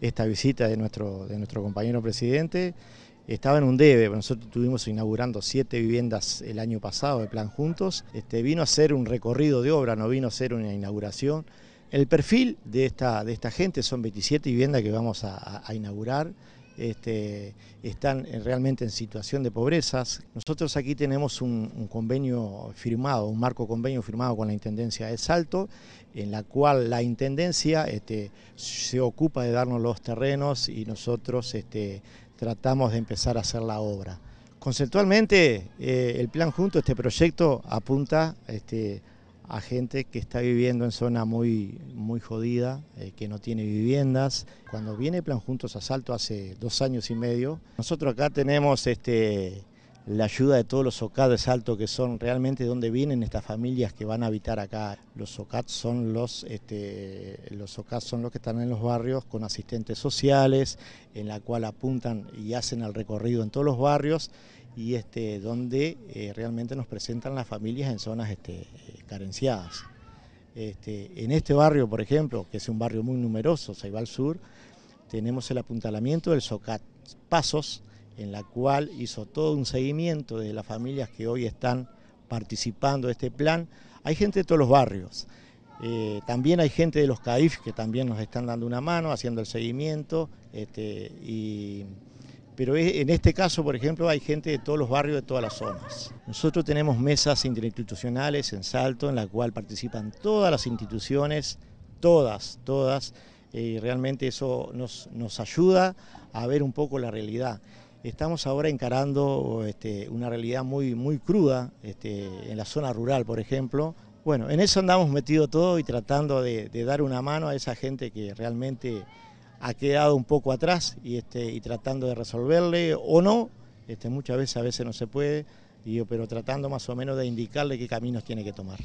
esta visita de nuestro, de nuestro compañero presidente. Estaba en un debe, nosotros estuvimos inaugurando siete viviendas el año pasado de Plan Juntos. Este, vino a ser un recorrido de obra, no vino a ser una inauguración. El perfil de esta, de esta gente son 27 viviendas que vamos a inaugurar este, están eh, realmente en situación de pobreza. Nosotros aquí tenemos un, convenio firmado, un marco convenio firmado con la Intendencia de Salto, en la cual la Intendencia este, se ocupa de darnos los terrenos y nosotros este, tratamos de empezar a hacer la obra. Conceptualmente, eh, el plan junto, este proyecto apunta este, a gente que está viviendo en zona muy, muy jodida, eh, que no tiene viviendas. Cuando viene Plan Juntos Asalto hace dos años y medio, nosotros acá tenemos este, la ayuda de todos los OCAD de Salto, que son realmente donde vienen estas familias que van a habitar acá. Los OCAD son los, este, los son los que están en los barrios con asistentes sociales, en la cual apuntan y hacen el recorrido en todos los barrios y este, donde eh, realmente nos presentan las familias en zonas este, carenciadas. Este, en este barrio, por ejemplo, que es un barrio muy numeroso, Saibal Sur, tenemos el apuntalamiento del SOCAT Pasos, en la cual hizo todo un seguimiento de las familias que hoy están participando de este plan. Hay gente de todos los barrios. Eh, también hay gente de los CAIF que también nos están dando una mano, haciendo el seguimiento este, pero en este caso, por ejemplo, hay gente de todos los barrios, de todas las zonas. Nosotros tenemos mesas interinstitucionales en Salto, en la cual participan todas las instituciones, todas, todas, eh, y realmente eso nos, nos ayuda a ver un poco la realidad. Estamos ahora encarando este, una realidad muy, muy cruda este, en la zona rural, por ejemplo. Bueno, en eso andamos metido todo y tratando de dar una mano a esa gente que realmente ha quedado un poco atrás y, este, y tratando de resolverle o no, este, muchas veces a veces no se puede, pero tratando más o menos de indicarle qué caminos tiene que tomar.